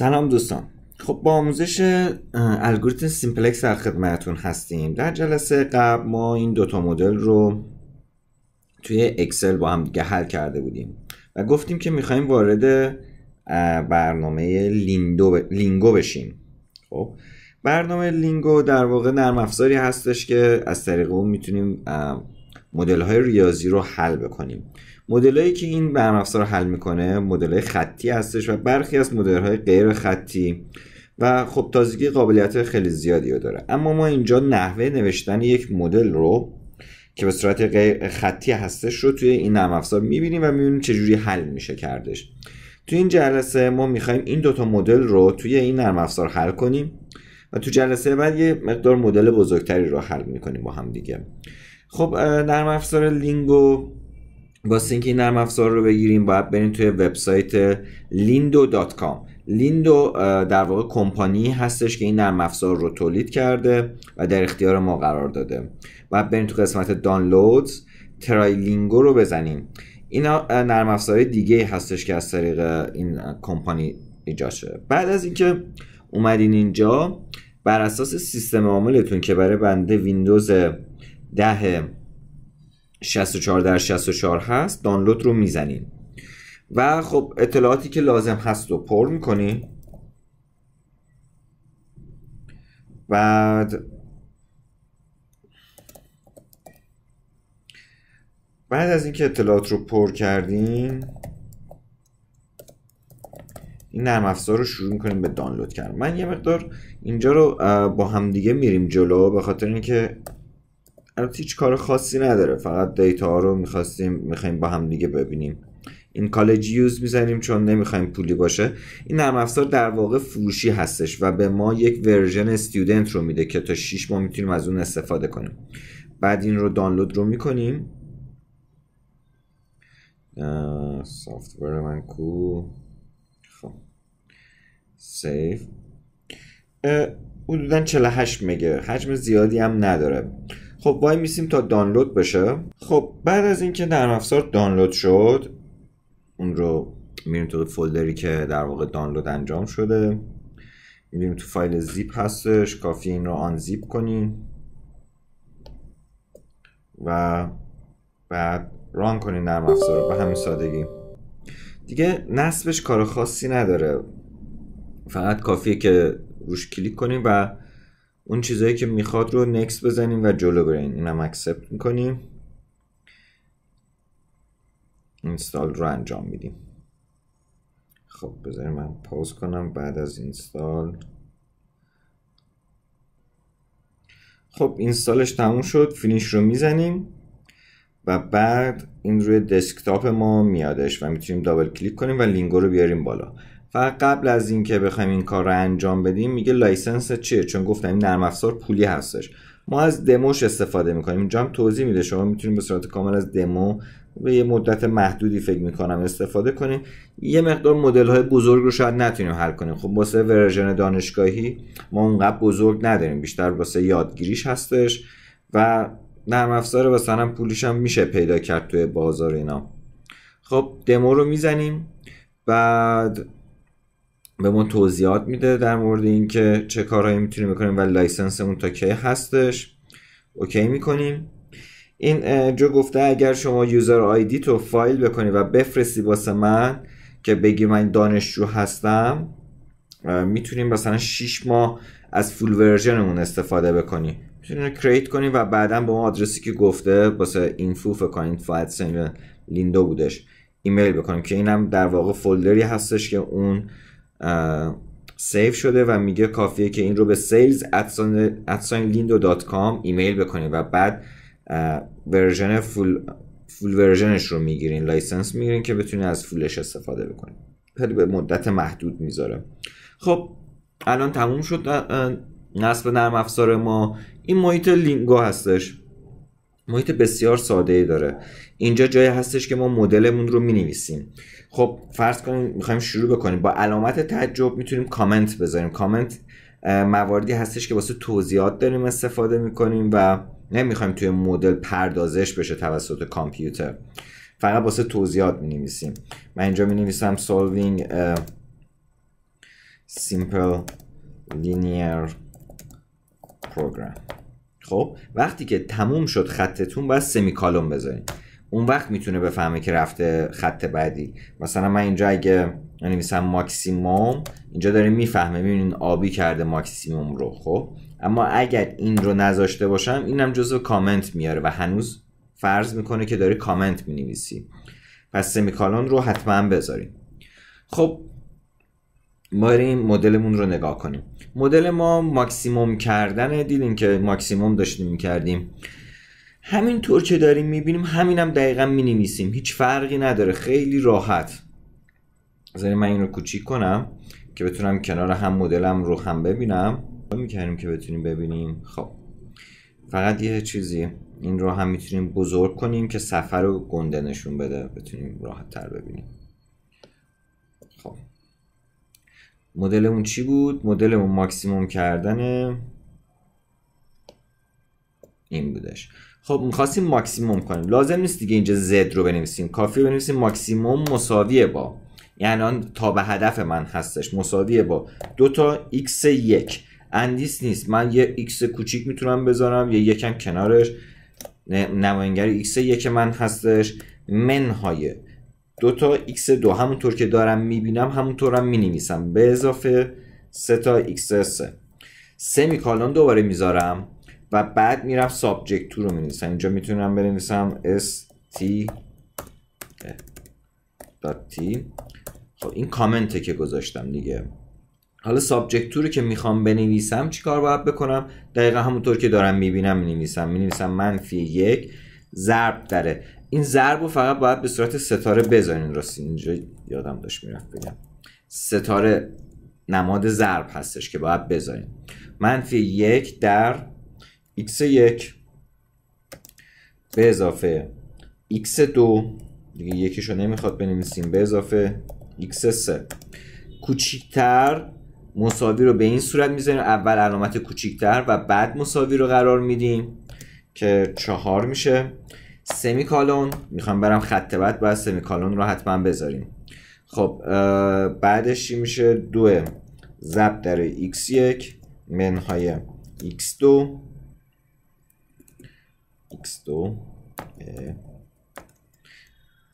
سلام دوستان خب با آموزش الگوریتم سیمپلکس در خدمتتون هستیم در جلسه قبل ما این دوتا مدل رو توی اکسل با هم دیگه حل کرده بودیم و گفتیم که میخوایم وارد برنامه لیندو لینگو بشیم خب برنامه لینگو در واقع نرم افزاری هستش که از طریق اون میتونیم مدل های ریاضی رو حل بکنیم مدلایی که این نرم افزار حل میکنه مدل خطی هستش و برخی از های غیر خطی و خب تازگی قابلیت خیلی زیادی رو داره اما ما اینجا نحوه نوشتن یک مدل رو که به صورت غیر خطی هستش رو توی این نرم افزار میبینیم و میبینیم چجوری حل میشه کردش توی این جلسه ما میخوایم این دوتا مدل رو توی این نرم افزار حل کنیم و تو جلسه بعد یه مقدار مدل بزرگتری رو حل میکنیم با هم دیگه خب نرم افزار لینگو واسه اینکه این نرم افزار رو بگیریم باید بریم توی وبسایت lindo.com لیندو در واقع کمپانی هستش که این نرم افزار رو تولید کرده و در اختیار ما قرار داده باید بریم تو قسمت دانلودز ترایلینگو رو بزنیم اینا نرم افزار دیگه هستش که از طریق این کمپانی ایجاد شده بعد از اینکه اومدین اینجا بر اساس سیستم عاملتون که برای بنده ویندوز 10 64 در 64 هست دانلود رو میزنین و خب اطلاعاتی که لازم هست رو پر میکنین بعد بعد از اینکه اطلاعات رو پر کردیم این نرم افزار رو شروع میکنیم به دانلود کردن من یه مقدار اینجا رو با همدیگه میریم جلو به خاطر اینکه البته هیچ کار خاصی نداره فقط دیتا ها رو میخواستیم میخوایم با هم دیگه ببینیم این کالج یوز میزنیم چون نمیخوایم پولی باشه این نرم افزار در واقع فروشی هستش و به ما یک ورژن استودنت رو میده که تا 6 ماه میتونیم از اون استفاده کنیم بعد این رو دانلود رو میکنیم سافتور من کو خب سیف حدودا 48 مگه حجم زیادی هم نداره خب وای میسیم تا دانلود بشه خب بعد از اینکه در افزار دانلود شد اون رو میریم تو فولدری که در واقع دانلود انجام شده میریم تو فایل زیپ هستش کافی این رو آن زیپ کنین و بعد ران کنین در افزار به همین سادگی دیگه نصبش کار خاصی نداره فقط کافیه که روش کلیک کنیم و اون چیزهایی که میخواد رو نکس بزنیم و جلو برین اینم اکسپت میکنیم اینستال رو انجام میدیم خب بذاریم من پاوز کنم بعد از اینستال خب اینستالش تموم شد فینیش رو میزنیم و بعد این روی دسکتاپ ما میادش و میتونیم دابل کلیک کنیم و لینگو رو بیاریم بالا فقط قبل از اینکه بخوایم این کار رو انجام بدیم میگه لایسنس چیه چون گفتم این نرم افزار پولی هستش ما از دموش استفاده میکنیم اینجا هم توضیح میده شما میتونیم به صورت کامل از دمو به یه مدت محدودی فکر میکنم استفاده کنیم یه مقدار مدل های بزرگ رو شاید نتونیم حل کنیم خب واسه ورژن دانشگاهی ما اونقدر بزرگ نداریم بیشتر واسه یادگیریش هستش و نرم افزار مثلا پولیش هم میشه پیدا کرد توی بازار اینا خب دمو رو میزنیم بعد به ما توضیحات میده در مورد اینکه چه کارهایی میتونیم بکنیم و لایسنسمون تا کی هستش اوکی میکنیم این جو گفته اگر شما یوزر آیدی تو فایل بکنی و بفرستی واسه من که بگی من دانشجو هستم میتونیم مثلا 6 ماه از فول ورژنمون استفاده بکنی میتونیم کریت کنیم و بعدا به اون آدرسی که گفته واسه اینفو فکنین فایت لیندو بودش ایمیل بکنیم که اینم در واقع فولدری هستش که اون سیو شده و میگه کافیه که این رو به sales دات کام ایمیل بکنید و بعد ورژن فول فول ورژنش رو میگیرین لایسنس میگیرین که بتونین از فولش استفاده بکنید خیلی به مدت محدود میذاره خب الان تموم شد نصب نرم افزار ما این محیط لینگو هستش محیط بسیار ساده ای داره اینجا جایی هستش که ما مدلمون رو می نویسیم خب فرض کنیم میخوایم شروع بکنیم با علامت تعجب میتونیم کامنت بذاریم کامنت مواردی هستش که واسه توضیحات داریم استفاده میکنیم و نمیخوایم توی مدل پردازش بشه توسط کامپیوتر فقط واسه توضیحات می نویسیم من اینجا می نویسم solving a simple linear program خب وقتی که تموم شد خطتون باید سمی بذاریم اون وقت میتونه بفهمه که رفته خط بعدی مثلا من اینجا اگه نمیسم ماکسیموم اینجا داریم میفهمه میبینین آبی کرده ماکسیموم رو خب اما اگر این رو نذاشته باشم اینم جزو کامنت میاره و هنوز فرض میکنه که داری کامنت مینویسی پس سمیکالون رو حتما بذاریم خب این مدلمون رو نگاه کنیم مدل ما ماکسیموم کردن دیدیم که ماکسیموم داشتیم میکردیم همین طور که داریم میبینیم همینم دقیقا مینویسیم هیچ فرقی نداره خیلی راحت بذاری من این رو کوچیک کنم که بتونم کنار هم مدلم رو هم ببینم میکردیم که بتونیم ببینیم خب فقط یه چیزی این رو هم میتونیم بزرگ کنیم که سفر رو گنده نشون بده بتونیم راحت تر ببینیم خب مدلمون چی بود؟ مدلمون ماکسیموم کردن این بودش خب میخواستیم ماکسیموم کنیم لازم نیست دیگه اینجا زد رو بنویسیم کافی بنویسیم ماکسیموم مساویه با یعنی تا به هدف من هستش مساویه با دو تا x یک اندیس نیست من یه x کوچیک میتونم بذارم یه یکم کنارش نماینگر x یک من هستش منهای دو تا x دو همونطور که دارم میبینم همونطورم مینویسم به اضافه سه تا x سه سمیکالون دوباره میذارم و بعد میرفت سابجکت تو رو مینویسم اینجا میتونم بنویسم st t خب این کامنته که گذاشتم دیگه حالا سابجکت رو که میخوام بنویسم چیکار باید بکنم دقیقا همونطور که دارم میبینم مینویسم مینویسم منفی یک ضرب داره این ضرب رو فقط باید به صورت ستاره بذارین راست اینجا یادم داشت میرفت بگم ستاره نماد ضرب هستش که باید بذارین منفی یک در x1 به اضافه x2 دیگه یکیشو نمیخواد بنویسیم به اضافه x3 کوچیکتر مساوی رو به این صورت میذاریم اول علامت کوچیکتر و بعد مساوی رو قرار میدیم که چهار میشه سمیکالون میخوام برم خط بعد باید سمیکالون رو حتما بذاریم خب بعدش چی میشه دو ضرب در x1 منهای x2 x2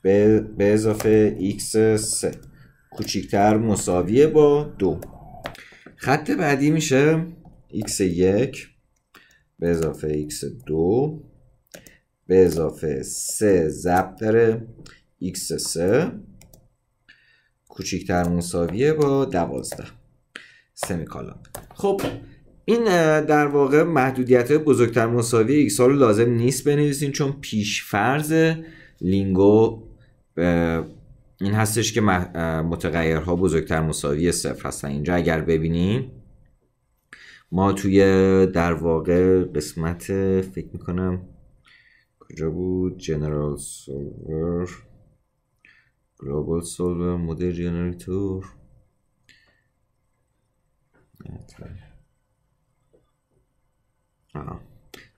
به, اضافه x3 کوچیکتر مساویه با 2 خط بعدی میشه x1 به اضافه x2 به اضافه 3 ضرب داره x3 کوچیکتر مساویه با 12 سمیکالون خب این در واقع محدودیت بزرگتر مساوی ایکس رو لازم نیست بنویسین چون پیش فرض لینگو این هستش که متغیرها بزرگتر مساوی صفر هستن اینجا اگر ببینیم ما توی در واقع قسمت فکر میکنم کجا بود جنرال سولور گلوبال سولور مدل جنریتور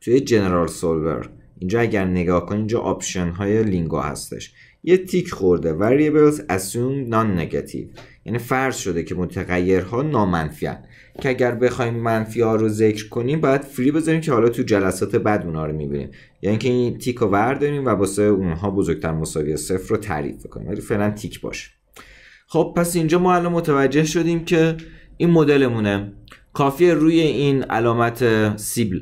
توی جنرال سولور اینجا اگر نگاه کنید اینجا آپشن های لینگو هستش یه تیک خورده variables assume non negative یعنی فرض شده که متغیرها نامنفیان که اگر بخوایم منفی ها رو ذکر کنیم باید فری بذاریم که حالا تو جلسات بعد اونا رو میبینیم یعنی که این تیک رو ورداریم و واسه اونها بزرگتر مساوی صفر رو تعریف کنیم ولی فعلا تیک باشه خب پس اینجا ما الان متوجه شدیم که این مدلمونه کافیه روی این علامت سیبل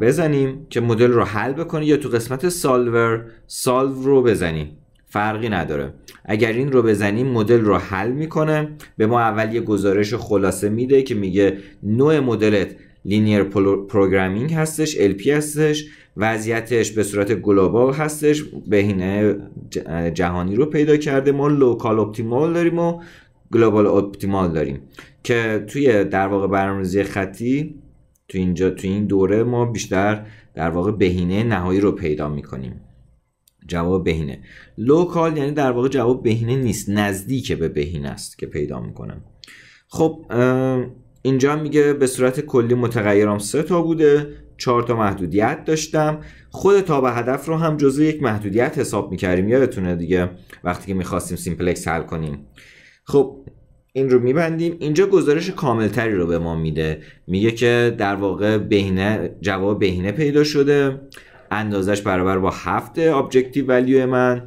بزنیم که مدل رو حل بکنی یا تو قسمت سالور سالو رو بزنیم فرقی نداره اگر این رو بزنیم مدل رو حل میکنه به ما اول یه گزارش خلاصه میده که میگه نوع مدلت لینیر پروگرامینگ هستش LP هستش وضعیتش به صورت گلوبال هستش بهینه جهانی رو پیدا کرده ما لوکال اپتیمال داریم و گلوبال اپتیمال داریم که توی در واقع برنامه‌ریزی خطی تو اینجا تو این دوره ما بیشتر در واقع بهینه نهایی رو پیدا میکنیم جواب بهینه لوکال یعنی در واقع جواب بهینه نیست نزدیک به بهینه است که پیدا میکنم خب اینجا میگه به صورت کلی متغیرام سه تا بوده چهار تا محدودیت داشتم خود تا به هدف رو هم جزو یک محدودیت حساب میکردیم یادتونه دیگه وقتی که میخواستیم سیمپلکس حل کنیم خب این رو میبندیم اینجا گزارش کاملتری رو به ما میده میگه که در واقع بهینه جواب بهینه پیدا شده اندازش برابر با هفت ابجکتیو ولیو من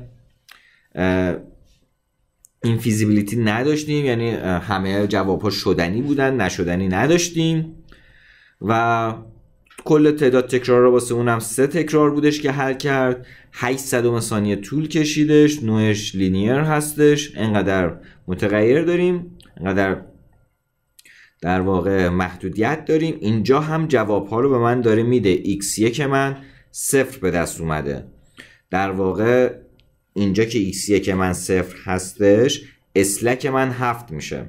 این فیزیبیلیتی نداشتیم یعنی همه جواب ها شدنی بودن نشدنی نداشتیم و کل تعداد تکرار رو واسه اونم سه تکرار بودش که حل کرد 800 ثانیه طول کشیدش نوعش لینیر هستش انقدر متغیر داریم انقدر در واقع محدودیت داریم اینجا هم جواب ها رو به من داره میده x1 من صفر به دست اومده در واقع اینجا که x1 من صفر هستش اسلک من هفت میشه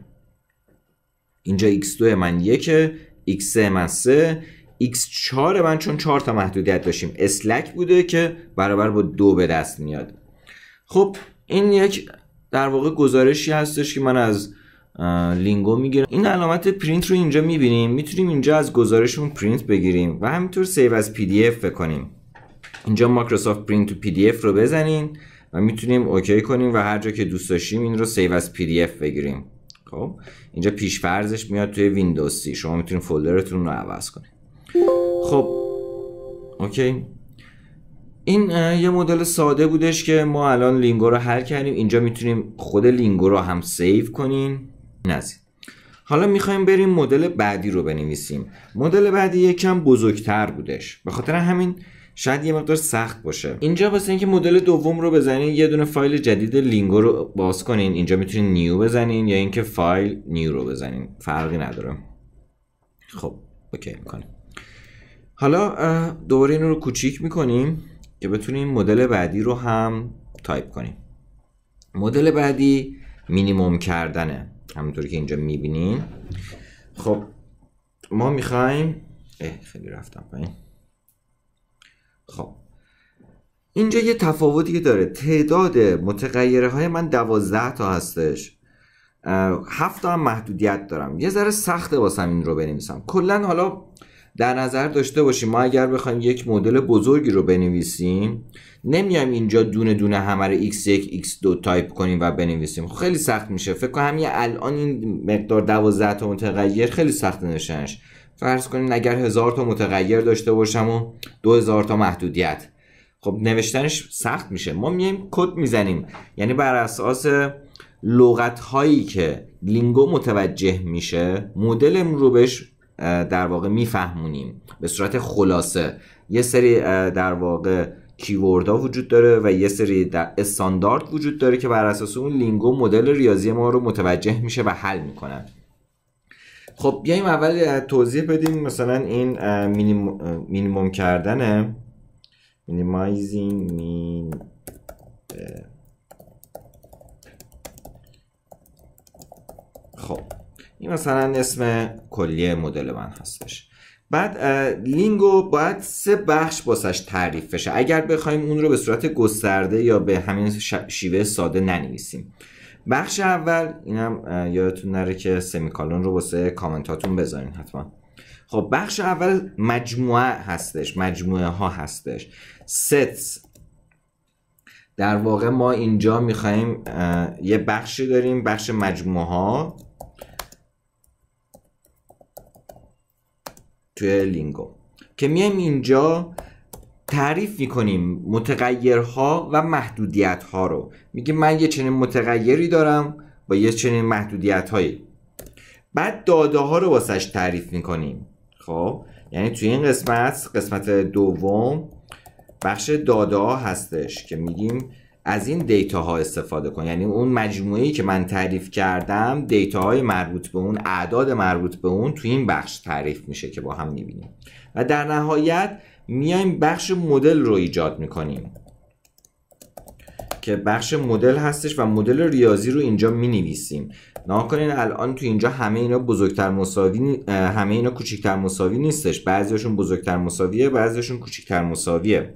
اینجا x2 من یکه x3 من سه x4 من چون 4 تا محدودیت داشتیم اسلک بوده که برابر با دو به دست میاد خب این یک در واقع گزارشی هستش که من از لینگو میگیرم این علامت پرینت رو اینجا میبینیم میتونیم اینجا از گزارشمون پرینت بگیریم و همینطور سیو از پی دی اف بکنیم اینجا ماکروسافت پرینت تو پی دی اف رو بزنین و میتونیم اوکی کنیم و هر جا که دوست داشتیم این رو سیو از پی دی اف بگیریم خب اینجا پیش فرضش میاد توی ویندوز شما میتونید فولدرتون رو عوض کنید خب اوکی این یه مدل ساده بودش که ما الان لینگو رو حل کردیم اینجا میتونیم خود لینگو رو هم سیو کنیم نزی. حالا میخوایم بریم مدل بعدی رو بنویسیم مدل بعدی یکم بزرگتر بودش به خاطر همین شاید یه مقدار سخت باشه اینجا واسه اینکه مدل دوم رو بزنین یه دونه فایل جدید لینگو رو باز کنین اینجا میتونین نیو بزنین یا اینکه فایل نیو رو بزنین فرقی نداره خب اوکی میکنیم حالا دوباره این رو کوچیک میکنیم که بتونیم مدل بعدی رو هم تایپ کنیم مدل بعدی مینیموم کردنه همونطور که اینجا میبینیم خب ما میخوایم خیلی رفتم پایین خب اینجا یه تفاوتی که داره تعداد متغیره های من دوازده تا هستش هفت هم محدودیت دارم یه ذره سخته واسم این رو بنویسم کلا حالا در نظر داشته باشیم ما اگر بخوایم یک مدل بزرگی رو بنویسیم نمیایم اینجا دونه دونه همه رو x1 x2 تایپ کنیم و بنویسیم خیلی سخت میشه فکر کنم همین الان این مقدار 12 تا متغیر خیلی سخت نشنش فرض کنیم اگر هزار تا متغیر داشته باشم و 2000 تا محدودیت خب نوشتنش سخت میشه ما میایم کد میزنیم یعنی بر اساس لغت هایی که لینگو متوجه میشه مدلم رو بهش در واقع میفهمونیم به صورت خلاصه یه سری در واقع کیوردها وجود داره و یه سری استاندارد وجود داره که بر اساس اون لینگو مدل ریاضی ما رو متوجه میشه و حل میکنن خب بیایم اول توضیح بدیم مثلا این مینیمم, مینیموم کردنه مینیمایزینگ مین خب این مثلا اسم کلیه مدل من هستش بعد لینگو باید سه بخش باسش تعریف بشه اگر بخوایم اون رو به صورت گسترده یا به همین شیوه ساده ننویسیم بخش اول اینم یادتون نره که سمیکالون رو واسه کامنتاتون بذارین حتما خب بخش اول مجموعه هستش مجموعه ها هستش ست در واقع ما اینجا میخوایم یه بخشی داریم بخش مجموعه ها توی لینگو که میایم اینجا تعریف میکنیم متغیرها و محدودیت ها رو میگه من یه چنین متغیری دارم با یه چنین محدودیت هایی بعد داده ها رو واسش تعریف میکنیم خب یعنی توی این قسمت قسمت دوم بخش داده ها هستش که میگیم از این دیتا ها استفاده کن یعنی اون مجموعه که من تعریف کردم دیتا های مربوط به اون اعداد مربوط به اون تو این بخش تعریف میشه که با هم میبینیم و در نهایت میایم بخش مدل رو ایجاد میکنیم که بخش مدل هستش و مدل ریاضی رو اینجا می نویسیم کنین الان تو اینجا همه اینا بزرگتر مساوی همه اینا کوچکتر مساوی نیستش بعضیشون بزرگتر مساویه بعضیشون کوچکتر مساویه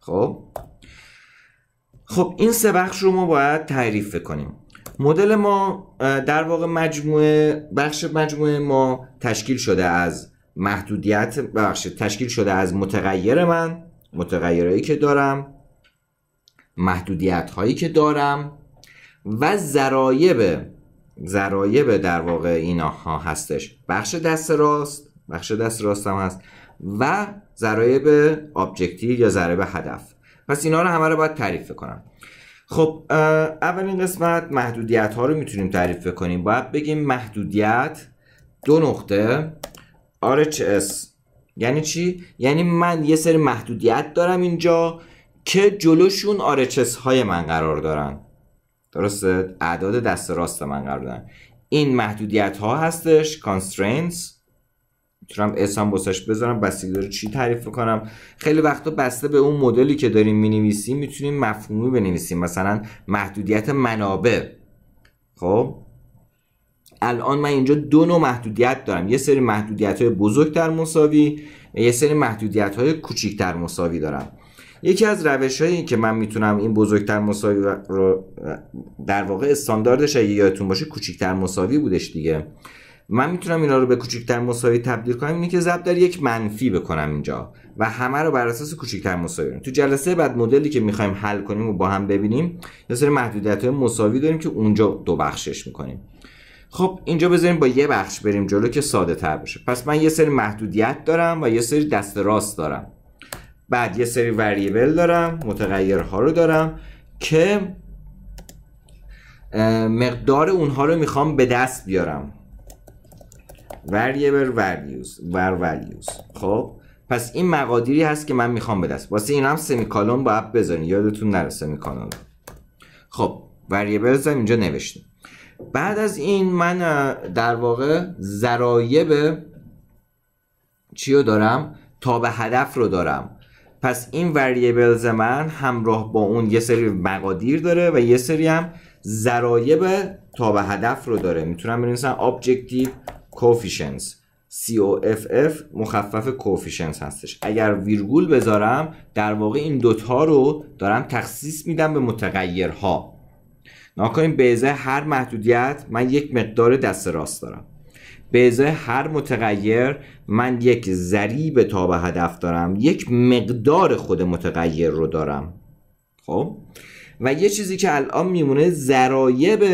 خب خب این سه بخش رو ما باید تعریف کنیم مدل ما در واقع مجموعه بخش مجموعه ما تشکیل شده از محدودیت بخش تشکیل شده از متغیر من متغیرهایی که دارم محدودیت هایی که دارم و ذرایب ذرایب در واقع ها هستش بخش دست راست بخش دست راست هم هست و ضرایب ابجکتیو یا ضرایب هدف پس اینا رو همه رو باید تعریف کنم خب اولین قسمت محدودیت ها رو میتونیم تعریف کنیم باید بگیم محدودیت دو نقطه RHS یعنی چی؟ یعنی من یه سری محدودیت دارم اینجا که جلوشون RHS های من قرار دارن درسته؟ اعداد دست راست من قرار دارن این محدودیت ها هستش constraints میتونم اسم واسش بذارم بستگی داره چی تعریف کنم خیلی وقتا بسته به اون مدلی که داریم مینویسیم میتونیم مفهومی بنویسیم مثلا محدودیت منابع خب الان من اینجا دو نوع محدودیت دارم یه سری محدودیت های بزرگتر مساوی یه سری محدودیت های در مساوی دارم یکی از روش هایی که من میتونم این بزرگتر مساوی رو در واقع استانداردش اگه یادتون باشه کوچیکتر مساوی بودش دیگه من میتونم اینا رو به کوچکتر مساوی تبدیل کنم اینه که ضرب در یک منفی بکنم اینجا و همه رو بر اساس کوچکتر مساوی تو جلسه بعد مدلی که میخوایم حل کنیم و با هم ببینیم یه سری محدودیت های مساوی داریم که اونجا دو بخشش میکنیم خب اینجا بذاریم با یه بخش بریم جلو که ساده تر بشه پس من یه سری محدودیت دارم و یه سری دست راست دارم بعد یه سری وریبل دارم متغیرها رو دارم که مقدار اونها رو میخوام به دست بیارم variable values var values خب پس این مقادیری هست که من میخوام به دست واسه این هم با باید بذارین یادتون نره سمیکالون خب وریبلز هم اینجا نوشتیم بعد از این من در واقع ذرایب چی رو دارم تا به هدف رو دارم پس این وریبلز من همراه با اون یه سری مقادیر داره و یه سری هم ذرایب تا به هدف رو داره میتونم بنویسم objective کوفیشنس COFF مخفف کوفیشنس هستش اگر ویرگول بذارم در واقع این دوتا رو دارم تخصیص میدم به متغیرها ناکنیم به ازای هر محدودیت من یک مقدار دست راست دارم به ازای هر متغیر من یک ضریب تا به هدف دارم یک مقدار خود متغیر رو دارم خب و یه چیزی که الان میمونه ذرایب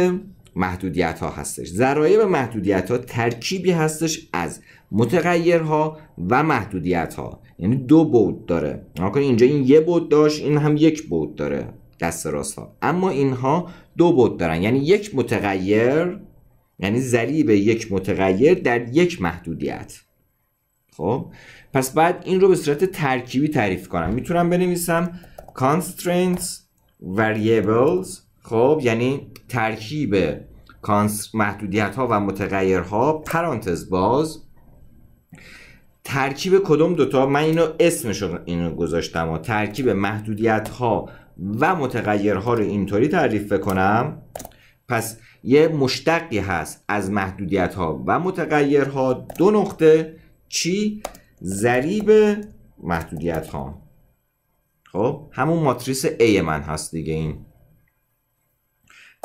محدودیت ها هستش ذرایب محدودیت ها ترکیبی هستش از متغیرها و محدودیت ها یعنی دو بود داره اینجا این یه بود داشت این هم یک بود داره دست راست ها اما اینها دو بود دارن یعنی یک متغیر یعنی ضریب یک متغیر در یک محدودیت خب پس بعد این رو به صورت ترکیبی تعریف کنم میتونم بنویسم constraints variables خب یعنی ترکیب محدودیت ها و متغیرها پرانتز باز ترکیب کدوم دوتا من اینو اسمش اینو گذاشتم و ترکیب محدودیت ها و متغیرها رو اینطوری تعریف کنم پس یه مشتقی هست از محدودیت ها و متغیرها دو نقطه چی ضریب محدودیت ها خب همون ماتریس A من هست دیگه این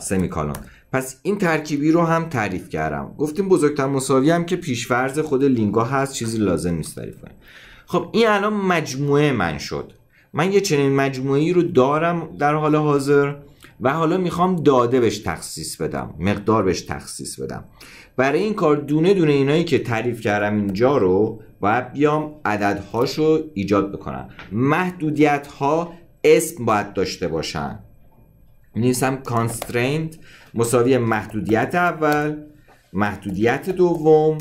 سمیکالون پس این ترکیبی رو هم تعریف کردم گفتیم بزرگتر مساوی هم که پیشفرز خود لینگا هست چیزی لازم نیست تعریف کنیم خب این الان مجموعه من شد من یه چنین مجموعه رو دارم در حال حاضر و حالا میخوام داده بهش تخصیص بدم مقدار بهش تخصیص بدم برای این کار دونه دونه اینایی که تعریف کردم اینجا رو باید بیام عددهاش رو ایجاد بکنم محدودیت ها اسم باید داشته باشن هم constraint مساوی محدودیت اول محدودیت دوم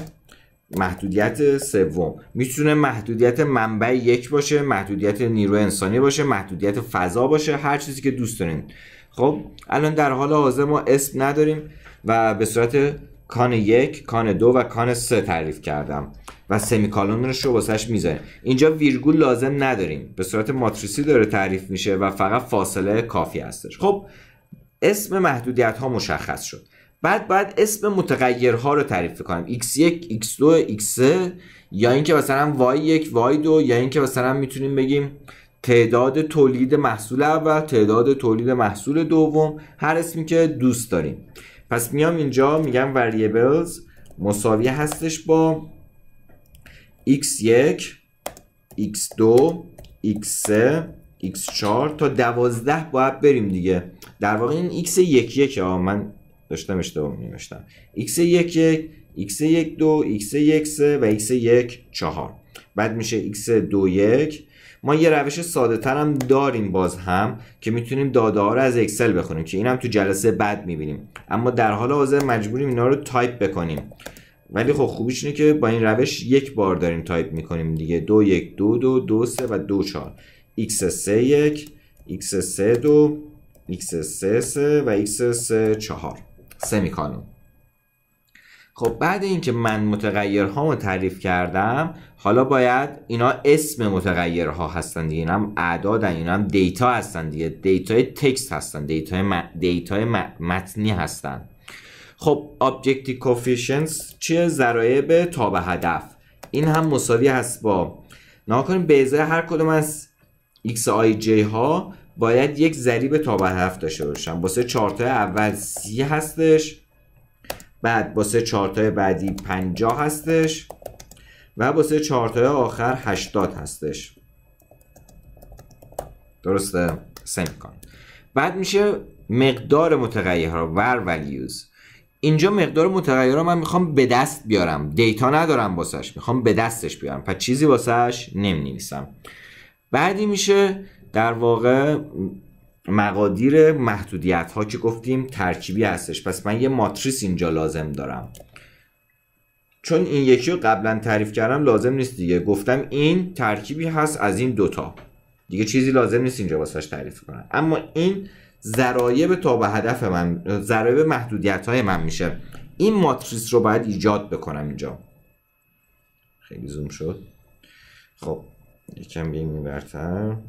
محدودیت سوم میتونه محدودیت منبع یک باشه محدودیت نیرو انسانی باشه محدودیت فضا باشه هر چیزی که دوست دارین خب الان در حال حاضر ما اسم نداریم و به صورت کان یک کان دو و کان سه تعریف کردم و سمیکالونش رو شباسش میذاریم اینجا ویرگول لازم نداریم به صورت ماتریسی داره تعریف میشه و فقط فاصله کافی هستش خب اسم محدودیت ها مشخص شد بعد باید اسم متغیرها رو تعریف کنیم x1 x2 x3 یا اینکه مثلا y1 y2 یا اینکه مثلا میتونیم بگیم تعداد تولید محصول اول تعداد تولید محصول دوم هر اسمی که دوست داریم پس میام اینجا میگم variables مساوی هستش با x1 x2 x3 x4 تا 12 باید بریم دیگه در واقع این x یک یک ها من داشتم اشتباه می نوشتم x یک یک x یک دو x یک سه و x یک چهار بعد میشه x دو یک ما یه روش ساده تر هم داریم باز هم که میتونیم داده ها رو از اکسل بخونیم که این هم تو جلسه بعد میبینیم اما در حال حاضر مجبوریم اینا رو تایپ بکنیم ولی خب خوبیش اینه که با این روش یک بار داریم تایپ میکنیم دیگه دو یک دو دو دو سه و دو چهار x سه یک x سه دو x3 و x 4 سمیکانون خب بعد اینکه من متغیرهامو تعریف کردم حالا باید اینا اسم متغیرها هستن دیگه هم اعدادن این هم دیتا هستن دیگه دیتای تکست هستن دیتای, م... متنی هستند خب objective coefficients چیه ضرایب تا به هدف این هم مساوی هست با نها کنیم به هر کدوم از xij ها باید یک ضریب تا به هفت داشته باشم باسه چارتا اول سی هستش بعد واسه چارتا بعدی 50 هستش و واسه چارتا آخر 80 هستش درسته سیم کن بعد میشه مقدار متغیرها ور ولیوز اینجا مقدار متغیرها من میخوام به دست بیارم دیتا ندارم باسهش میخوام به دستش بیارم پس چیزی واسش نمی نویسم بعدی میشه در واقع مقادیر محدودیت ها که گفتیم ترکیبی هستش پس من یه ماتریس اینجا لازم دارم چون این یکی رو قبلا تعریف کردم لازم نیست دیگه گفتم این ترکیبی هست از این دوتا دیگه چیزی لازم نیست اینجا واسش تعریف کنم اما این ذرایب تا به هدف من ذرایب محدودیت های من میشه این ماتریس رو باید ایجاد بکنم اینجا خیلی زوم شد خب یکم بین میبرتم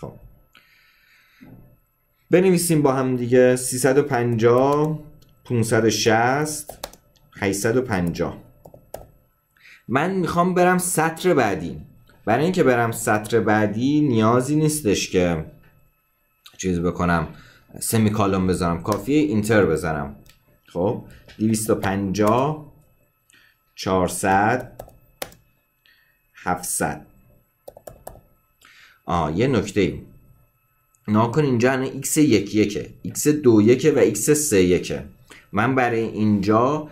خب بنویسیم با هم دیگه 350 560 850 من میخوام برم سطر بعدی برای اینکه برم سطر بعدی نیازی نیستش که چیز بکنم سمی کالوم بذارم کافیه اینتر بزنم خب 250 400 700 آ یه نکته ای ناکن اینجا هنه x یک یکه x دو یکه و x سه یکه من برای اینجا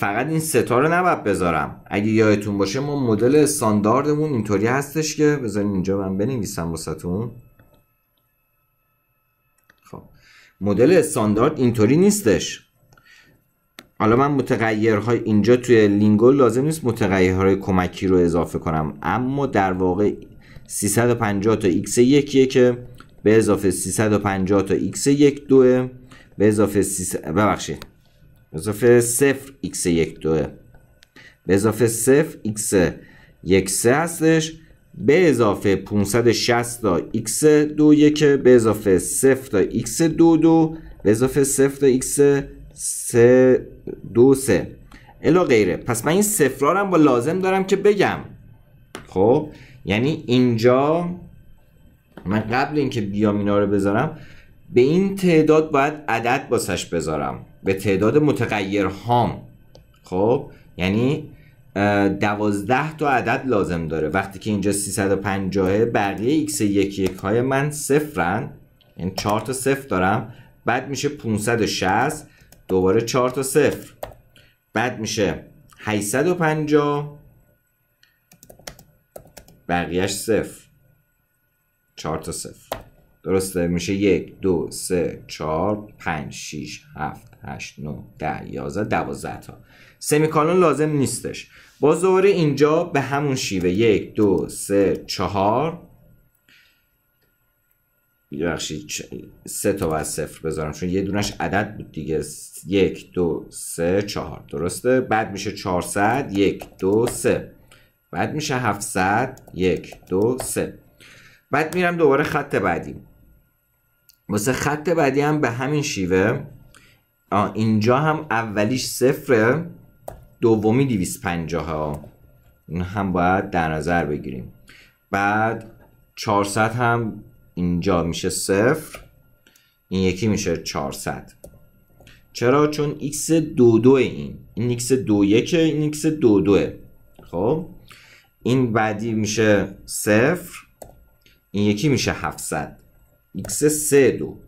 فقط این ستا رو نباید بذارم اگه یادتون باشه ما مدل استانداردمون اینطوری هستش که بذارین اینجا من بنویسم واسهتون خب مدل استاندارد اینطوری نیستش حالا من متغیرهای اینجا توی لینگل لازم نیست متغیرهای کمکی رو اضافه کنم اما در واقع 350 تا x 1 که به اضافه 350 تا x 1 2 به اضافه س... ببخشید به اضافه 0 x 1 2 به اضافه 0 x 1 3 هستش به اضافه 560 تا x 2 1 به اضافه 0 تا x 2 2 به اضافه 0 تا x 3 2 3 الا غیره پس من این صفرا هم با لازم دارم که بگم خب یعنی اینجا من قبل اینکه بیام اینا رو بذارم به این تعداد باید عدد باسش بذارم به تعداد متغیر هام خب یعنی دوازده تا عدد لازم داره وقتی که اینجا 350 بقیه x یک یک های من صفرن یعنی چهار تا صفر دارم بعد میشه 560 دوباره 4 تا صفر بعد میشه 850 بقیهش صفر چهار تا صفر درسته میشه یک دو سه چهار پنج شیش هفت هشت نو ده یازده دوازده تا سمیکالون لازم نیستش با دوباره اینجا به همون شیوه یک دو سه چهار چ... سه تا و صفر بذارم چون یه دونش عدد بود دیگه یک دو سه چهار درسته بعد میشه چهارصد یک دو سه بعد میشه 700 یک دو سه بعد میرم دوباره خط بعدی واسه خط بعدی هم به همین شیوه اینجا هم اولیش صفره دومی 250 ها این هم باید در نظر بگیریم بعد 400 هم اینجا میشه صفر این یکی میشه 400 چرا چون x دو این این x دو این x 22 خب این بعدی میشه صفر این یکی میشه 700 x 3 دو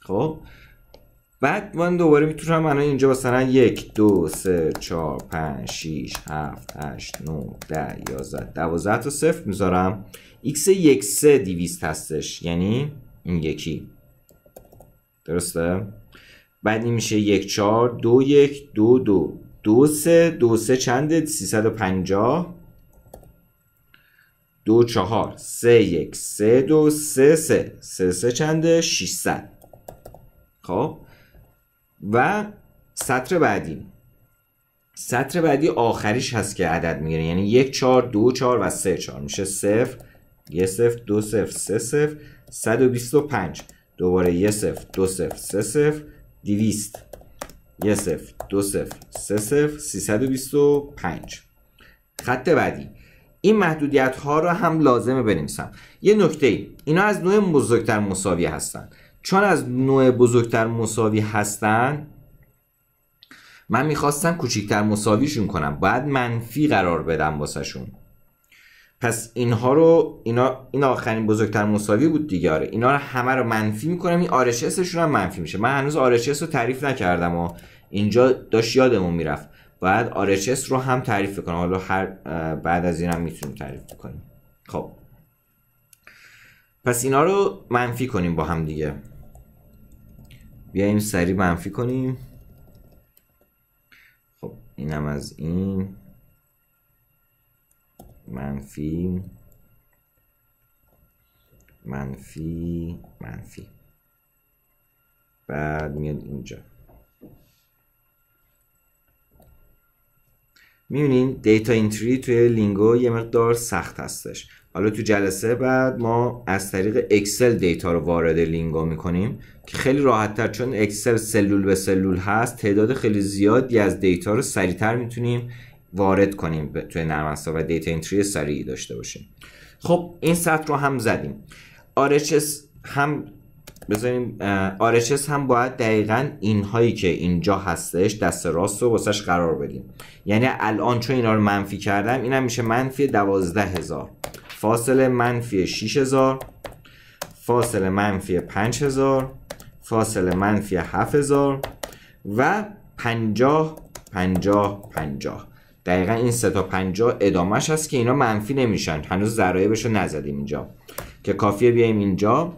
خب بعد من دوباره میتونم الان اینجا مثلا یک دو سه چهار پنج شیش هفت هشت نو ده یازده دوازده تا صفر میذارم x یک سه دیویست هستش یعنی این یکی درسته؟ بعد این میشه یک چهار دو یک دو دو دو سه دو سه چنده پنجاه دو چهار سه یک سه دو سه سه سه سه چنده 600 خب و سطر بعدی سطر بعدی آخریش هست که عدد میگیره یعنی یک چهار دو چهار و سه چهار میشه صفر یه صفر دو صفر سه صفر صد و بیست و پنج دوباره یه صفر دو صفر سه صفر یه صفر دو صفر سه صفر 325 و بیست و پنج خط بعدی این محدودیت ها را هم لازمه بنویسم یه نکته ای اینا از نوع بزرگتر مساوی هستند چون از نوع بزرگتر مساوی هستن من میخواستم کوچیکتر مساویشون کنم باید منفی قرار بدم باسشون پس اینها رو اینا این آخرین بزرگتر مساوی بود دیگه آره، اینا رو همه رو منفی میکنم این آرشسشون هم منفی میشه من هنوز آرشس رو تعریف نکردم و اینجا داشت یادمون میرفت باید RHS رو هم تعریف کنیم حالا هر بعد از این هم میتونیم تعریف کنیم خب پس اینا رو منفی کنیم با هم دیگه بیایم سریع منفی کنیم خب اینم از این منفی منفی منفی بعد میاد اینجا میبینین دیتا انتری توی لینگو یه مقدار سخت هستش حالا تو جلسه بعد ما از طریق اکسل دیتا رو وارد لینگو میکنیم که خیلی راحت تر چون اکسل سلول به سلول هست تعداد خیلی زیادی از دیتا رو سریعتر میتونیم وارد کنیم توی نرم و دیتا انتری سریعی داشته باشیم خب این سطح رو هم زدیم RHS هم بذاریم آرشش هم باید دقیقا اینهایی که اینجا هستش دست راست رو واسش قرار بدیم یعنی الان چون اینا رو منفی کردم اینم میشه منفی دوازده هزار فاصله منفی هزار فاصله منفی هزار فاصله منفی هفت هزار و پنجاه پنجاه پنجاه دقیقا این سه تا پنجاه ادامهش هست که اینا منفی نمیشن هنوز ذرایبش رو نزدیم اینجا که کافیه بیایم اینجا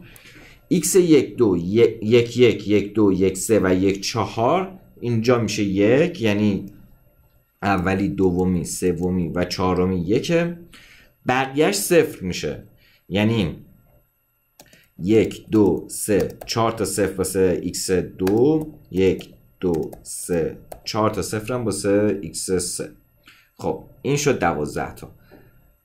x یک دو یک یک یک, دو یک سه و یک چهار اینجا میشه یک یعنی اولی دومی سومی و چهارمی یکه بقیهش صفر میشه یعنی یک دو سه چهار تا صفر واسه x دو یک دو سه چهار تا صفر هم واسه x سه خب این شد دوازده تا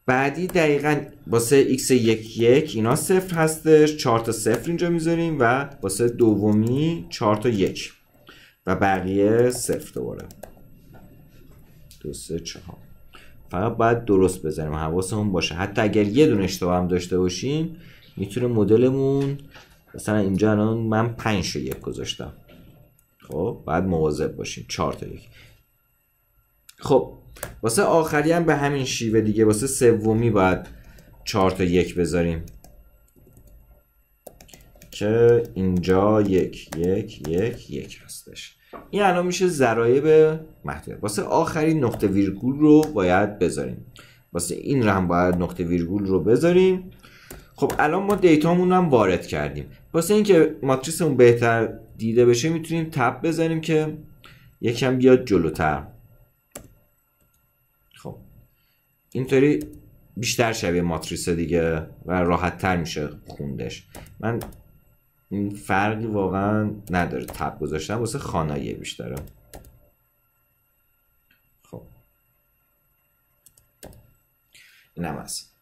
بعدی دقیقا واسه x یک یک اینا صفر هستش چهار تا صفر اینجا میذاریم و واسه دومی چهار تا یک و بقیه صفر دوباره دو سه چهار فقط باید درست بزنیم حواسمون باشه حتی اگر یه دونه اشتباه هم داشته باشیم میتونه مدلمون مثلا اینجا الان من 5 تا یک گذاشتم خب بعد مواظب باشیم چهار تا یک خب واسه آخری هم به همین شیوه دیگه واسه سومی باید چهار تا یک بذاریم که اینجا یک یک یک یک هستش این الان میشه ذرایب محدوده واسه آخری نقطه ویرگول رو باید بذاریم واسه این رو هم باید نقطه ویرگول رو بذاریم خب الان ما دیتامون هم وارد کردیم واسه اینکه ماتریسمون بهتر دیده بشه میتونیم تب بزنیم که یکم بیاد جلوتر اینطوری بیشتر شبیه ماتریس دیگه و راحت تر میشه خوندش من این فرقی واقعا نداره تب گذاشتم واسه خانایی بیشتره خب اینم هست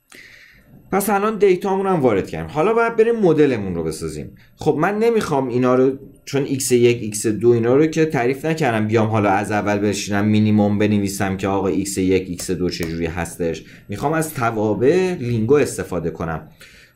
پس الان دیتامون هم وارد کردیم حالا باید بریم مدلمون رو بسازیم خب من نمیخوام اینا رو چون x1 x2 اینا رو که تعریف نکردم بیام حالا از اول بشینم مینیمم بنویسم که آقا x1 x2 چجوری هستش میخوام از توابع لینگو استفاده کنم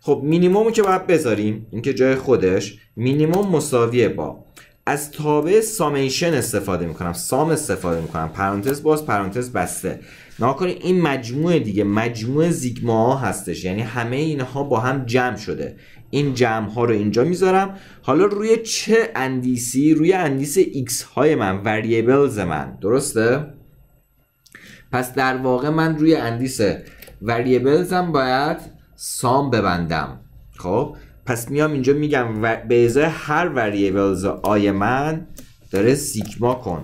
خب مینیمومو که باید بذاریم اینکه جای خودش مینیموم مساوی با از تابع سامیشن استفاده میکنم سام استفاده میکنم پرانتز باز پرانتز بسته ناکار این مجموعه دیگه مجموعه زیگما ها هستش یعنی همه اینها با هم جمع شده این جمع ها رو اینجا میذارم حالا روی چه اندیسی روی اندیس x های من وریبلز من درسته پس در واقع من روی اندیس هم باید سام ببندم خب پس میام اینجا میگم به ازای هر وریبلز آی من داره سیگما کن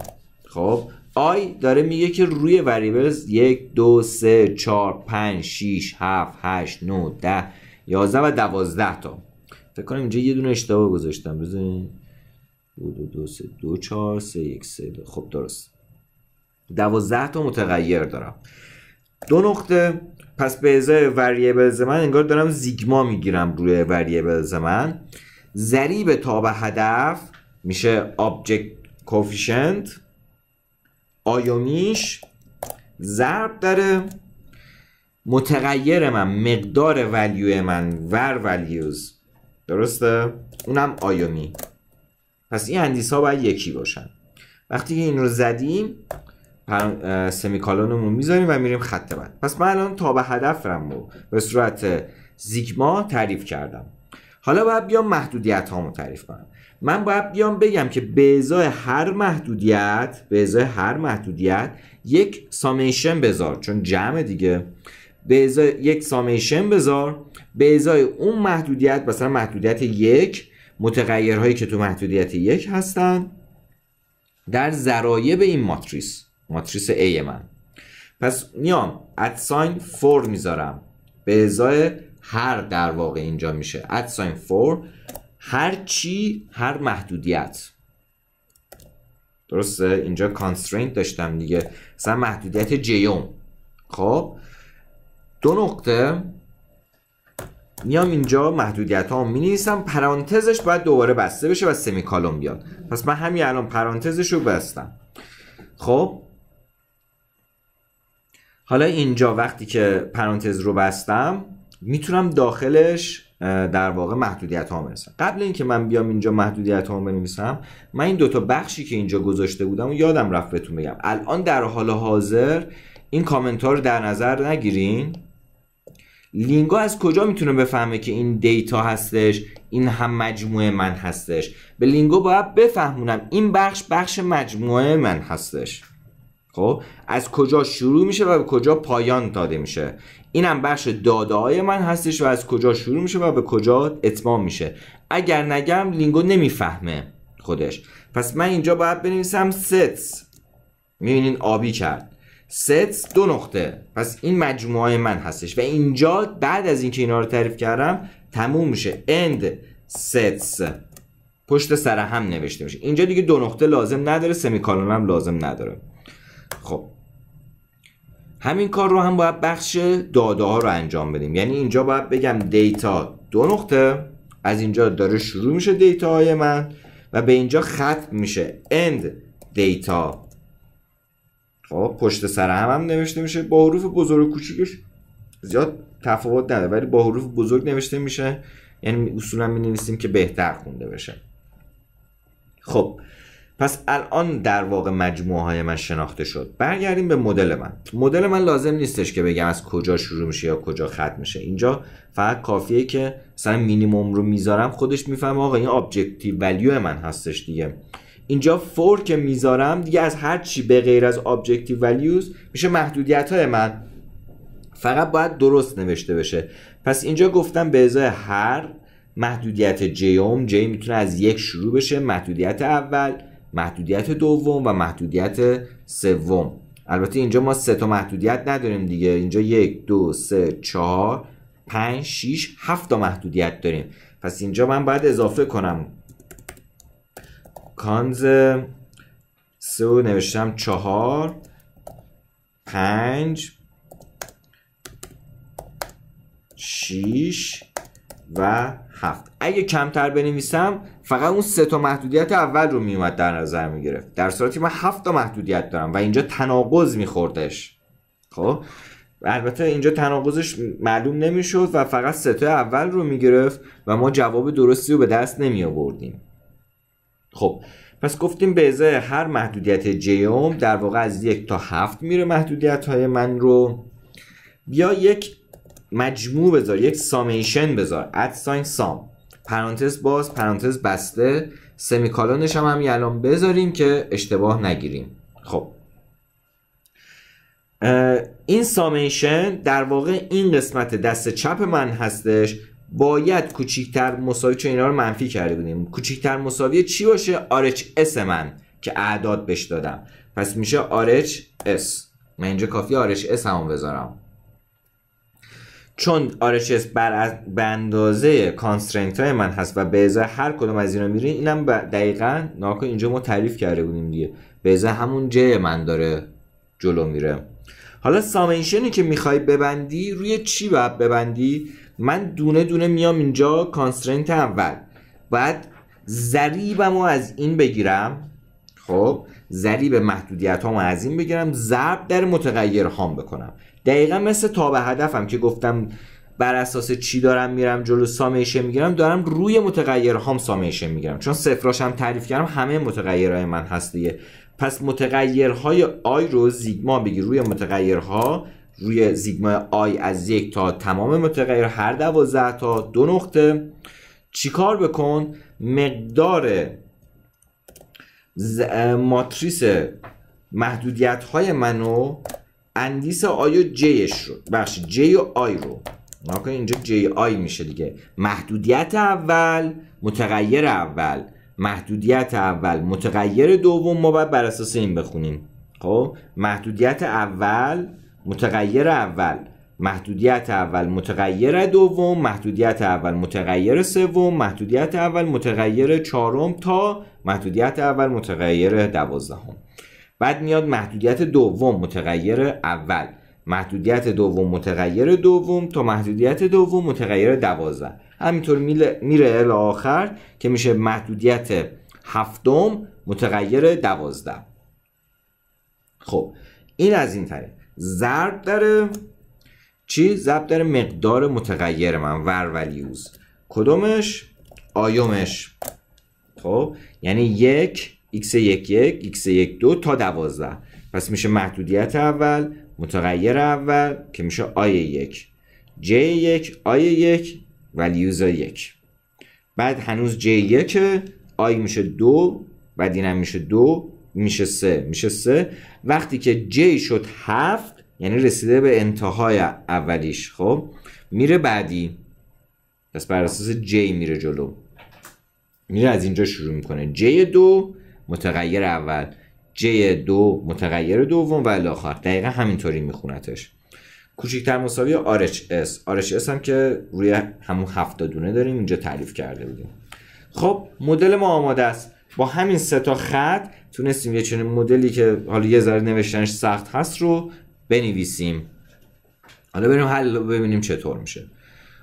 خب آی داره میگه که روی وریبلز یک دو سه چهار پنج شیش هفت هشت نو ده یازده و دوازده تا فکر کنم اینجا یه دونه اشتباه گذاشتم بزنین دو دو دو سه دو چهار سه یک سه دو. خب درست دوازده تا متغیر دارم دو نقطه پس به ازای وریبلز من انگار دارم زیگما میگیرم روی وریبلز من ضریب تا به هدف میشه آبجکت کوفیشنت آیومیش ضرب داره متغیر من مقدار ولیو من ور ولیوز درسته؟ اونم آیومی پس این اندیس ها باید یکی باشن وقتی که این رو زدیم سمیکالونمون میذاریم و میریم خط بند پس من الان تا به هدفم رو به صورت زیگما تعریف کردم حالا باید بیام محدودیت رو تعریف کنم من باید بیام بگم که به ازای هر محدودیت به ازای هر محدودیت یک سامیشن بذار چون جمع دیگه به ازای یک سامیشن بذار به ازای اون محدودیت مثلا محدودیت یک متغیرهایی که تو محدودیت یک هستن در ذرایب این ماتریس ماتریس A من پس میام sign فور میذارم به ازای هر در واقع اینجا میشه sign فور هر چی هر محدودیت درسته اینجا کانسترینت داشتم دیگه مثلا محدودیت جیوم خب دو نقطه میام اینجا محدودیت ها می نیستم پرانتزش باید دوباره بسته بشه و سمی کالوم بیاد پس من همین الان پرانتزش رو بستم خب حالا اینجا وقتی که پرانتز رو بستم میتونم داخلش در واقع محدودیت ها قبل اینکه من بیام اینجا محدودیت ها بنویسم من این دوتا بخشی که اینجا گذاشته بودم یادم رفت بهتون بگم الان در حال حاضر این کامنت ها رو در نظر نگیرین لینگو از کجا میتونه بفهمه که این دیتا هستش این هم مجموعه من هستش به لینگو باید بفهمونم این بخش بخش مجموعه من هستش خب از کجا شروع میشه و به کجا پایان داده میشه اینم بخش داده های من هستش و از کجا شروع میشه و به کجا اتمام میشه اگر نگم لینگو نمیفهمه خودش پس من اینجا باید بنویسم ستس میبینین آبی کرد sets دو نقطه پس این مجموعه من هستش و اینجا بعد از اینکه اینا رو تعریف کردم تموم میشه end sets پشت سر هم نوشته میشه اینجا دیگه دو نقطه لازم نداره سمیکالون هم لازم نداره همین کار رو هم باید بخش داده ها رو انجام بدیم یعنی اینجا باید بگم دیتا دو نقطه از اینجا داره شروع میشه دیتا های من و به اینجا ختم میشه end دیتا خب پشت سر هم هم نوشته میشه با حروف بزرگ و کوچیکش زیاد تفاوت نداره ولی با حروف بزرگ نوشته میشه یعنی اصولا می نویسیم که بهتر خونده بشه خب پس الان در واقع مجموعه های من شناخته شد برگردیم به مدل من مدل من لازم نیستش که بگم از کجا شروع میشه یا کجا ختم میشه اینجا فقط کافیه که مثلا مینیمم رو میذارم خودش میفهمه آقا این ابجکتیو ولیو من هستش دیگه اینجا فور که میذارم دیگه از هر چی به غیر از ابجکتیو ولیوز میشه محدودیت های من فقط باید درست نوشته بشه پس اینجا گفتم به ازای هر محدودیت جیوم جی میتونه از یک شروع بشه محدودیت اول محدودیت دوم و محدودیت سوم البته اینجا ما سه تا محدودیت نداریم دیگه اینجا یک دو سه چهار پنج شیش هفت تا محدودیت داریم پس اینجا من باید اضافه کنم کانز سه رو نوشتم چهار پنج شیش و هفت اگه کمتر بنویسم فقط اون سه تا محدودیت اول رو میومد در نظر میگرفت در صورتی من هفت تا محدودیت دارم و اینجا تناقض میخوردش خب البته اینجا تناقضش معلوم نمیشد و فقط سه اول رو میگرفت و ما جواب درستی رو به دست نمی آوردیم خب پس گفتیم به ازای هر محدودیت جیوم در واقع از یک تا هفت میره محدودیت های من رو یا یک مجموع بذار یک سامیشن بذار ساین سام پرانتز باز پرانتز بسته کالونش هم همین الان بذاریم که اشتباه نگیریم خب این سامیشن در واقع این قسمت دست چپ من هستش باید کوچیکتر مساوی چون اینا رو منفی کرده بودیم کوچیکتر مساوی چی باشه اس من که اعداد بهش دادم پس میشه اس من اینجا کافی اس هم بذارم چون آرشس بر از به اندازه های من هست و به ازای هر کدوم از اینا میره اینم دقیقا ناکن اینجا ما تعریف کرده بودیم دیگه به ازای همون جه من داره جلو میره حالا سامنشنی که میخوای ببندی روی چی باید ببندی من دونه دونه میام اینجا کانسترنت اول بعد ذریبم رو از این بگیرم خب ضریب محدودیت هامو از این بگیرم ضرب در متغیر هام بکنم دقیقا مثل تا به هدفم که گفتم بر اساس چی دارم میرم جلو سامیشه میگیرم دارم روی متغیر هام سامیشه میگیرم چون صفراش هم تعریف کردم همه متغیرهای من هست دیگه پس متغیرهای آی رو زیگما بگیر روی متغیرها روی زیگما آی از یک تا تمام متغیر هر دوازده تا دو نقطه چیکار بکن مقدار ماتریس محدودیت های منو اندیس آی و جیش رو بخش جی و آی رو ناکن اینجا جی آی میشه دیگه محدودیت اول متغیر اول محدودیت اول متغیر دوم ما باید بر اساس این بخونیم خب محدودیت اول متغیر اول محدودیت اول متغیر دوم محدودیت اول متغیر سوم محدودیت اول متغیر چهارم تا محدودیت اول متغیر دوازدهم بعد میاد محدودیت دوم متغیر اول محدودیت دوم متغیر دوم تا محدودیت دوم متغیر دوازده همینطور میره ال آخر که میشه محدودیت هفتم متغیر دوازده خب این از این طریق ضرب داره چی ضبط داره مقدار متغیر من ور ولیوز کدومش آیومش خب یعنی یک x یک یک x یک دو تا دوازده پس میشه محدودیت اول متغیر اول که میشه آی یک ج یک آی یک ولیوز یک بعد هنوز ج یکه آی میشه دو بعد اینم میشه دو میشه سه میشه سه وقتی که j شد هفت یعنی رسیده به انتهای اولیش خب میره بعدی پس بر اساس جی میره جلو میره از اینجا شروع میکنه ج دو متغیر اول ج دو متغیر دوم و الاخر دقیقا همینطوری میخونتش کوچکتر مساوی RHS اس هم که روی همون هفته دونه داریم اینجا تعریف کرده بودیم خب مدل ما آماده است با همین سه تا خط تونستیم یه چنین مدلی که حالا یه ذره نوشتنش سخت هست رو بنویسیم حالا بریم حل ببینیم چطور میشه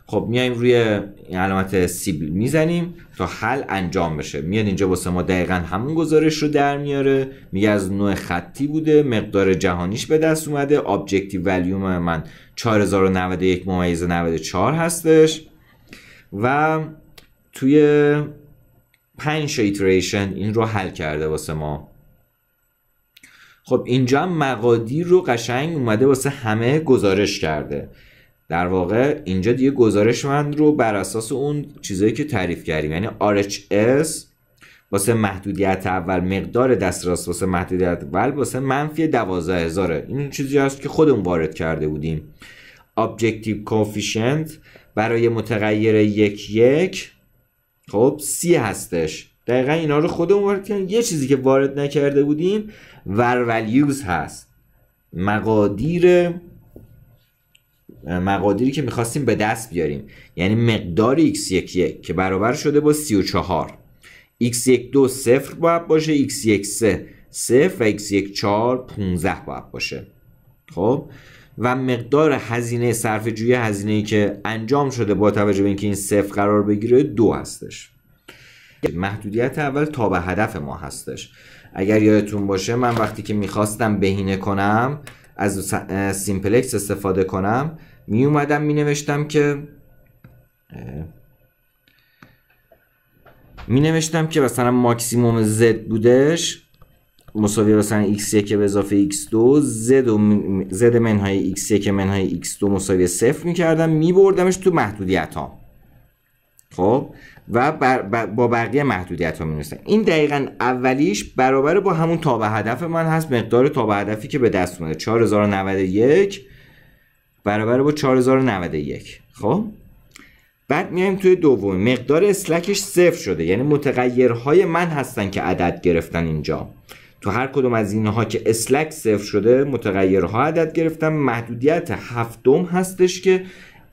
خب میایم روی علامت سیبل میزنیم تا حل انجام بشه میاد اینجا واسه ما دقیقا همون گزارش رو در میاره میگه از نوع خطی بوده مقدار جهانیش به دست اومده ابجکتیو ولیوم من 4091 ممیز 94 هستش و توی 5 ایتریشن این رو حل کرده واسه ما خب اینجا هم مقادیر رو قشنگ اومده واسه همه گزارش کرده در واقع اینجا دیگه گزارش من رو بر اساس اون چیزایی که تعریف کردیم یعنی RHS واسه محدودیت اول مقدار دسترس واسه محدودیت اول واسه منفی دوازده هزاره این چیزی هست که خودمون وارد کرده بودیم Objective Coefficient برای متغیر یک یک خب سی هستش دقیقا اینا رو خودمون وارد کردیم یه چیزی که وارد نکرده بودیم ور ولیوز هست مقادیر مقادیری که میخواستیم به دست بیاریم یعنی مقدار x11 که برابر شده با 34 x12 صفر باید باشه x13 صفر و x14 15 باید باشه خب و مقدار هزینه صرف جوی هزینه ای که انجام شده با توجه به اینکه این صفر قرار بگیره دو هستش محدودیت اول تا به هدف ما هستش اگر یادتون باشه من وقتی که میخواستم بهینه کنم از سیمپلکس استفاده کنم می اومدم می نوشتم که می نوشتم که مثلا ماکسیموم z بودش مساوی مثلا x1 به اضافه x2 z و منهای x1 منهای x2 مساوی 0 میکردم میبردمش تو محدودیت ها خب و با بقیه محدودیت ها می این دقیقا اولیش برابر با همون تابع هدف من هست مقدار تابه هدفی که به دست اومده 4091 برابر با 4091 خب بعد میایم توی دوم مقدار اسلکش صفر شده یعنی متغیرهای من هستن که عدد گرفتن اینجا تو هر کدوم از اینها که اسلک صفر شده متغیرها عدد گرفتن محدودیت هفتم هستش که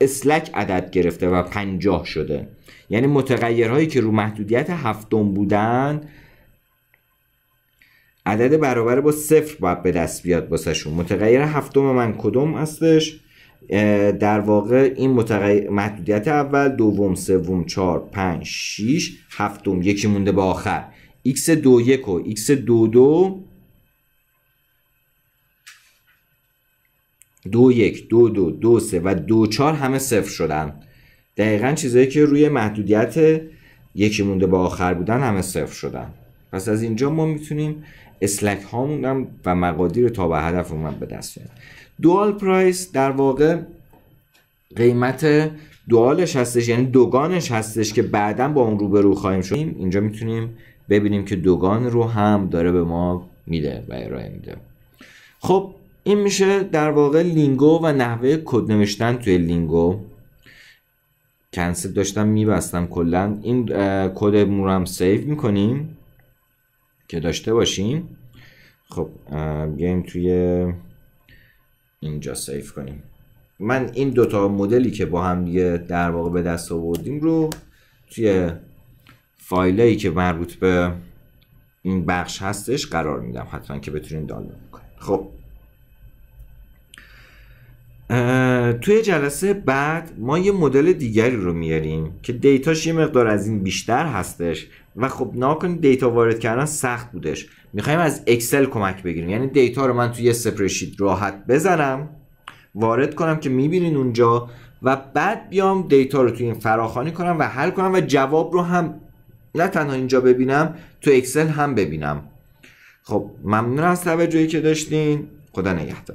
اسلک عدد گرفته و پنجاه شده یعنی متغیرهایی که رو محدودیت هفتم بودن عدد برابر با صفر باید به دست بیاد باسشون متغیر هفتم من کدوم هستش در واقع این متغیر محدودیت اول دوم سوم چهار پنج شیش هفتم یکی مونده به آخر x دو یک و x دو دو دو یک دو دو دو سه و دو چهار همه صفر شدن دقیقا چیزایی که روی محدودیت یکی مونده با آخر بودن همه صفر شدن پس از اینجا ما میتونیم اسلک هامون هم و مقادیر تا به هدف من به دست بیاریم دوال پرایس در واقع قیمت دوالش هستش یعنی دوگانش هستش که بعدا با اون رو خواهیم شد اینجا میتونیم ببینیم که دوگان رو هم داره به ما میده و ارائه میده خب این میشه در واقع لینگو و نحوه کد نوشتن توی لینگو کنسل داشتم میبستم کلا این کد رو هم سیو میکنیم که داشته باشیم خب بیایم توی اینجا سیف کنیم من این دوتا مدلی که با هم دیگه در واقع به دست آوردیم رو توی فایلی که مربوط به این بخش هستش قرار میدم حتما که بتونین دانلود کنید خب توی جلسه بعد ما یه مدل دیگری رو میاریم که دیتاش یه مقدار از این بیشتر هستش و خب ناکن دیتا وارد کردن سخت بودش میخوایم از اکسل کمک بگیریم یعنی دیتا رو من توی سپرشید راحت بزنم وارد کنم که میبینین اونجا و بعد بیام دیتا رو توی این فراخانی کنم و حل کنم و جواب رو هم نه تنها اینجا ببینم تو اکسل هم ببینم خب ممنون از توجهی که داشتین خدا نگهدار